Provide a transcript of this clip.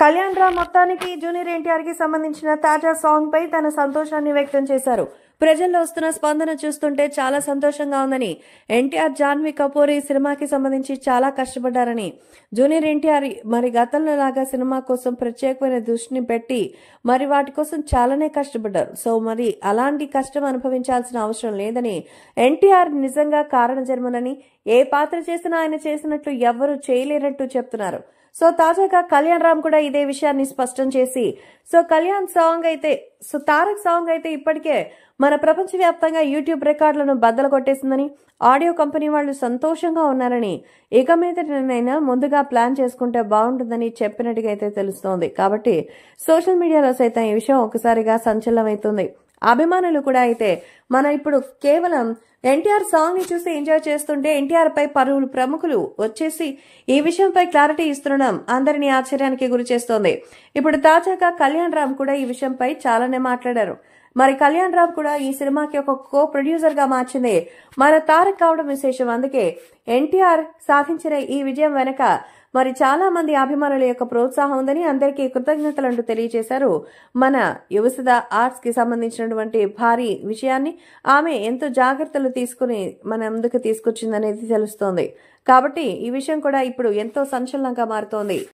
కళ్యాణ్ రామ్ మొత్తానికి జూనియర్ ఎన్టీఆర్ కి సంబంధించిన తాజా సాంగ్ పై తన సంతోషాన్ని వ్యక్తం చేశారు ప్రజల్లో వస్తున్న స్పందన చూస్తుంటే చాలా సంతోషంగా ఉందని ఎన్టీఆర్ జాన్వి కపూర్ ఈ సినిమాకి సంబంధించి చాలా కష్టపడ్డారని జూనియర్ ఎన్టీఆర్ మరి గతంలో లాగా సినిమా కోసం ప్రత్యేకమైన దృష్టిని పెట్టి మరి వాటి కోసం చాలానే కష్టపడ్డారు సో మరి అలాంటి కష్టం అనుభవించాల్సిన అవసరం లేదని ఎన్టీఆర్ నిజంగా కారణ జన్మనని ఏ పాత్ర చేసినా ఆయన చేసినట్లు ఎవ్వరూ చేయలేనట్టు చెప్తున్నారు సో తాజాగా కళ్యాణ్ రామ్ కూడా ఇదే విషయాన్ని స్పష్టం చేసి సో కళ్యాణ్ సాంగ్ అయితే సో తారక్ సాంగ్ అయితే ఇప్పటికే మన ప్రపంచవ్యాప్తంగా యూట్యూబ్ రికార్డులను బద్దలు కొట్టేసిందని ఆడియో కంపెనీ వాళ్ళు సంతోషంగా ఉన్నారని ఇక మీదటనైనా ముందుగా ప్లాన్ చేసుకుంటే బాగుంటుందని చెప్పినట్టుగా అయితే తెలుస్తోంది కాబట్టి సోషల్ మీడియాలో సైతం ఈ విషయం ఒకసారిగా సంచలనం అభిమానులు కూడా అయితే మన ఇప్పుడు కేవలం ఎన్టీఆర్ సాంగ్ని చూసి ఎంజాయ్ చేస్తుంటే ఎన్టీఆర్ పై పలువురు ప్రముఖులు వచ్చేసి ఈ విషయంపై క్లారిటీ ఇస్తుండడం అందరినీ ఆశ్చర్యానికి గురి చేస్తోంది ఇప్పుడు తాజాగా కళ్యాణ్ రామ్ కూడా ఈ విషయంపై చాలానే మాట్లాడారు మరి కళ్యాణ్ రామ్ కూడా ఈ సినిమాకి ఒక కో ప్రొడ్యూసర్ గా మార్చింది మన తారక్ కావడం విశేషం అందుకే ఎన్టీఆర్ సాధించిన ఈ విజయం వెనక మరి చాలా మంది అభిమానుల యొక్క ప్రోత్సాహం ఉందని అందరికీ కృతజ్ఞతలు అంటూ తెలియజేశారు మన యువసద ఆర్ట్స్ కి సంబంధించినటువంటి భారీ విషయాన్ని ఆమె ఎంతో జాగ్రత్తలు తీసుకుని మన ముందుకు తీసుకొచ్చిందనేది తెలుస్తోంది కాబట్టి ఈ విషయం కూడా ఇప్పుడు ఎంతో సంచలనంగా మారుతోంది